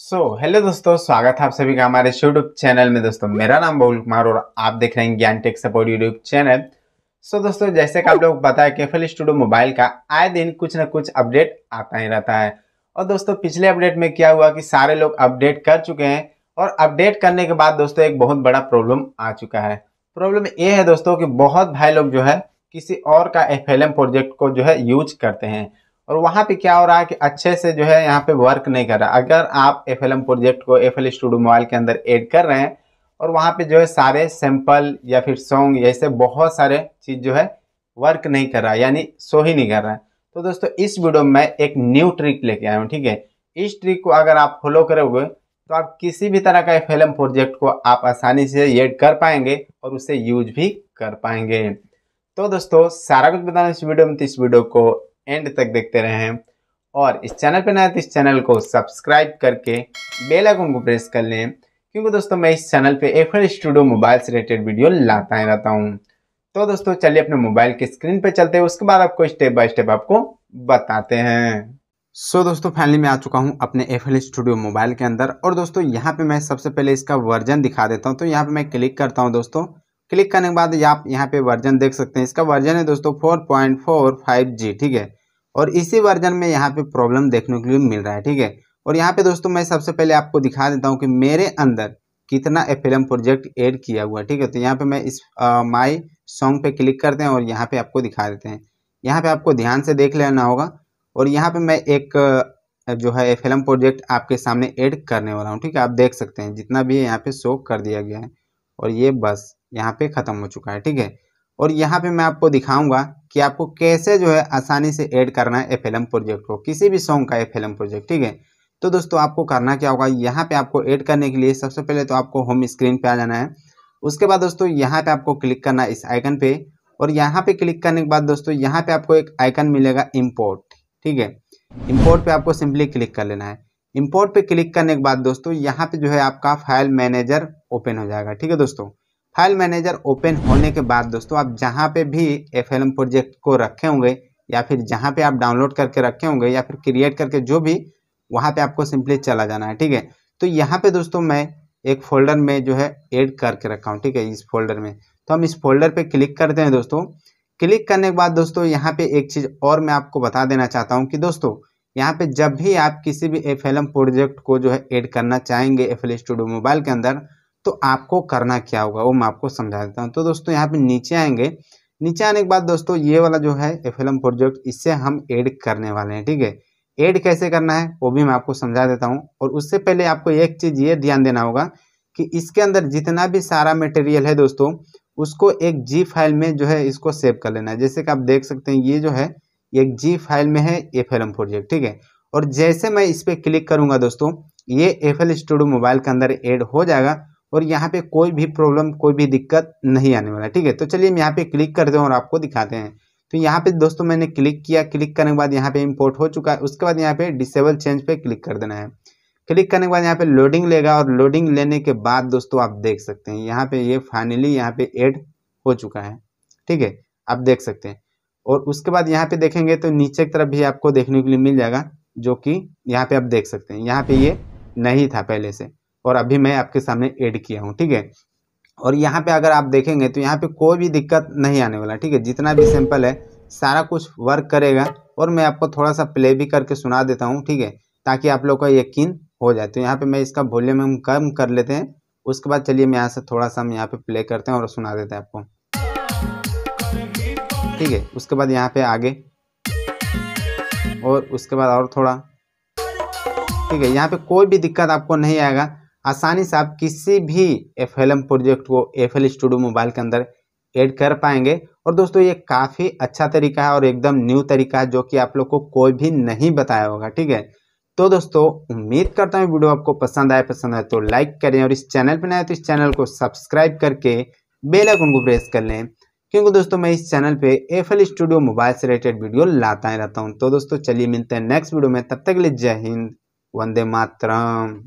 सो so, hello दोस्तों स्वागत है आप सभी का हमारे यूट्यूब चैनल में दोस्तों मेरा नाम बहुल कुमार और आप देख रहे हैं Gyan tech support YouTube channel so so, दोस्तों जैसे कि आप लोग बताया कि स्टूडियो मोबाइल का आए दिन कुछ ना कुछ अपडेट आता ही रहता है और दोस्तों पिछले अपडेट में क्या हुआ कि सारे लोग अपडेट कर चुके हैं और अपडेट करने के बाद दोस्तों एक बहुत बड़ा प्रॉब्लम आ चुका है प्रॉब्लम ये है दोस्तों कि बहुत भाई लोग जो है किसी और का एफ प्रोजेक्ट को जो है यूज करते हैं और वहाँ पे क्या हो रहा है कि अच्छे से जो है यहाँ पे वर्क नहीं कर रहा अगर आप एफ प्रोजेक्ट को एफ एल स्टूडियो मोबाइल के अंदर ऐड कर रहे हैं और वहाँ पे जो है सारे सैम्पल या फिर सॉन्ग जैसे बहुत सारे चीज़ जो है वर्क नहीं कर रहा है यानी सो ही नहीं कर रहा है तो दोस्तों इस वीडियो में एक न्यू ट्रिक लेके आया हूँ ठीक है इस ट्रिक को अगर आप फॉलो करोगे तो आप किसी भी तरह का एफ प्रोजेक्ट को आप आसानी से एड कर पाएंगे और उसे यूज भी कर पाएंगे तो दोस्तों सारा कुछ बताना इस वीडियो में तो इस वीडियो को एंड तक देखते हैं और इस चैनल पर नए तो इस चैनल को सब्सक्राइब करके बेल आइकन को प्रेस कर लें क्योंकि दोस्तों मैं इस चैनल पे एफएल स्टूडियो मोबाइल से रिलेटेड वीडियो लाता ही रहता हूँ तो दोस्तों चलिए अपने मोबाइल की स्क्रीन पे चलते हैं उसके बाद आपको स्टेप बाय स्टेप आपको बताते हैं सो so, दोस्तों फाइनली मैं आ चुका हूँ अपने एफ स्टूडियो मोबाइल के अंदर और दोस्तों यहाँ पे मैं सबसे पहले इसका वर्जन दिखा देता हूँ तो यहाँ पे मैं क्लिक करता हूँ दोस्तों क्लिक करने के बाद आप यहाँ पे वर्जन देख सकते हैं इसका वर्जन है दोस्तों फोर ठीक है और इसी वर्जन में यहाँ पे प्रॉब्लम देखने के लिए मिल रहा है ठीक है और यहाँ पे दोस्तों मैं सबसे पहले आपको दिखा देता हूँ कि मेरे अंदर कितना एफ प्रोजेक्ट एड किया हुआ है ठीक है तो यहाँ पे मैं इस माई सॉन्ग पे क्लिक करते हैं और यहाँ पे आपको दिखा देते हैं यहाँ पे आपको ध्यान से देख लेना होगा और यहाँ पे मैं एक जो है एफ प्रोजेक्ट आपके सामने ऐड करने वाला हूँ ठीक है आप देख सकते हैं जितना भी है यहाँ पे शो कर दिया गया है और ये बस यहाँ पे ख़त्म हो चुका है ठीक है और यहाँ पे मैं आपको दिखाऊंगा कि आपको कैसे जो है आसानी से ऐड करना है एफ प्रोजेक्ट को किसी भी सॉन्ग का एफ प्रोजेक्ट ठीक है तो दोस्तों आपको करना क्या होगा यहाँ पे आपको ऐड करने के लिए सबसे पहले तो आपको होम स्क्रीन पे आ जाना है उसके बाद दोस्तों यहाँ पे आपको क्लिक करना है इस आइकन पे और यहाँ पे क्लिक करने के बाद दोस्तों यहाँ पे आपको एक आइकन मिलेगा इम्पोर्ट ठीक है इम्पोर्ट पे आपको सिंपली क्लिक कर लेना है इम्पोर्ट पे क्लिक करने के बाद दोस्तों यहाँ पे जो है आपका फाइल मैनेजर ओपन हो जाएगा ठीक है दोस्तों फाइल मैनेजर ओपन होने के बाद दोस्तों आप जहाँ पे भी एफ प्रोजेक्ट को रखे होंगे या फिर जहाँ पे आप डाउनलोड करके रखे होंगे या फिर क्रिएट करके जो भी वहाँ पे आपको सिंपली चला जाना है ठीक है तो यहाँ पे दोस्तों मैं एक फोल्डर में जो है ऐड करके रखा हूँ ठीक है इस फोल्डर में तो हम इस फोल्डर पे क्लिक करते हैं दोस्तों क्लिक करने के बाद दोस्तों यहाँ पे एक चीज़ और मैं आपको बता देना चाहता हूँ कि दोस्तों यहाँ पे जब भी आप किसी भी एफ प्रोजेक्ट को जो है ऐड करना चाहेंगे एफ स्टूडियो मोबाइल के अंदर तो आपको करना क्या होगा वो मैं आपको समझा देता हूँ तो दोस्तों यहाँ पे नीचे आएंगे नीचे आने के बाद दोस्तों ये वाला जो है एफ प्रोजेक्ट इससे हम एड करने वाले हैं ठीक है ऐड कैसे करना है वो भी मैं आपको समझा देता हूँ और उससे पहले आपको एक चीज़ ये ध्यान देना होगा कि इसके अंदर जितना भी सारा मटेरियल है दोस्तों उसको एक जी फाइल में जो है इसको सेव कर लेना है जैसे कि आप देख सकते हैं ये जो है एक जी फाइल में है एफ प्रोजेक्ट ठीक है और जैसे मैं इस पर क्लिक करूँगा दोस्तों ये एफ एल स्टूडियो मोबाइल के अंदर एड हो जाएगा और यहाँ पे कोई भी प्रॉब्लम कोई भी दिक्कत नहीं आने वाला ठीक है तो चलिए हम यहाँ पे क्लिक करते हैं और आपको दिखाते हैं तो यहाँ पे दोस्तों मैंने क्लिक किया क्लिक करने के बाद यहाँ पे इंपोर्ट हो चुका है उसके बाद यहाँ पे डिसेबल चेंज पे क्लिक कर देना है क्लिक करने के बाद यहाँ पे लोडिंग लेगा और लोडिंग लेने के बाद दोस्तों आप देख सकते हैं यहाँ पे ये यह फाइनली यहाँ पे एड हो चुका है ठीक है आप देख सकते हैं और उसके बाद यहाँ पे देखेंगे तो नीचे की तरफ भी आपको देखने के लिए मिल जाएगा जो कि यहाँ पे आप देख सकते हैं यहाँ पे ये यह नहीं था पहले से और अभी मैं आपके सामने ऐड किया हूँ ठीक है और यहाँ पे अगर आप देखेंगे तो यहाँ पे कोई भी दिक्कत नहीं आने वाला ठीक है जितना भी सैंपल है सारा कुछ वर्क करेगा और मैं आपको थोड़ा सा प्ले भी करके सुना देता हूँ ठीक है ताकि आप लोग का यकीन हो जाए तो यहाँ पे मैं इसका वॉल्यूम हम कम कर लेते हैं उसके बाद चलिए मैं यहाँ से थोड़ा सा हम यहाँ पे प्ले करते हैं और सुना देते हैं आपको ठीक है उसके बाद यहाँ पे आगे और उसके बाद और थोड़ा ठीक है यहाँ पे कोई भी दिक्कत आपको नहीं आएगा आसानी से आप किसी भी एफ एल एम प्रोजेक्ट को एफ एल स्टूडियो मोबाइल के अंदर ऐड कर पाएंगे और दोस्तों ये काफ़ी अच्छा तरीका है और एकदम न्यू तरीका है जो कि आप लोग को कोई भी नहीं बताया होगा ठीक है तो दोस्तों उम्मीद करता हूँ वीडियो आपको पसंद आए पसंद आए तो लाइक करें और इस चैनल पर नए तो इस चैनल को सब्सक्राइब करके बेल आइकन को प्रेस कर लें क्योंकि दोस्तों मैं इस चैनल पे एफ एल स्टूडियो मोबाइल से रिलेटेड वीडियो लाता ही रहता हूँ तो दोस्तों चलिए मिलते हैं नेक्स्ट वीडियो में तब तक के लिए जय हिंद वंदे मातरम